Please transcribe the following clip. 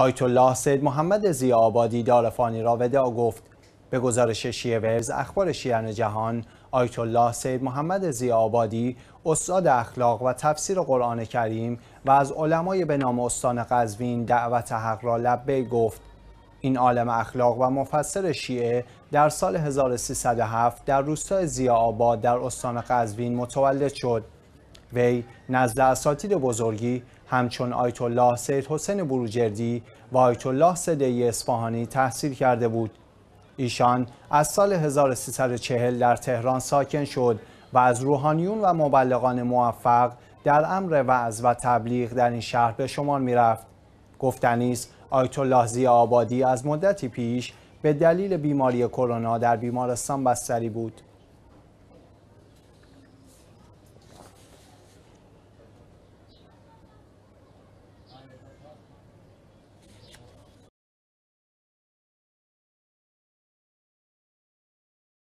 آیت الله سید محمد زیابادی دارفانی را ودا گفت به گزارش شیعه ورز اخبار شیعان جهان آیت الله سید محمد زیابادی استاد اخلاق و تفسیر قرآن کریم و از علمای به نام استان قزوین دعوت حق را لبه گفت این عالم اخلاق و مفسر شیعه در سال 1307 در روستای زیاباد در استان قزوین متولد شد وی نزد اساتید بزرگی همچون آیت الله سید حسین بروجردی و آیت الله صدی اصفهانی تحصیل کرده بود ایشان از سال 1340 در تهران ساکن شد و از روحانیون و مبلغان موفق در امر وعظ و تبلیغ در این شهر به شمار می رفت. گفتنی آیت الله زی آبادی از مدتی پیش به دلیل بیماری کرونا در بیمارستان بستری بود.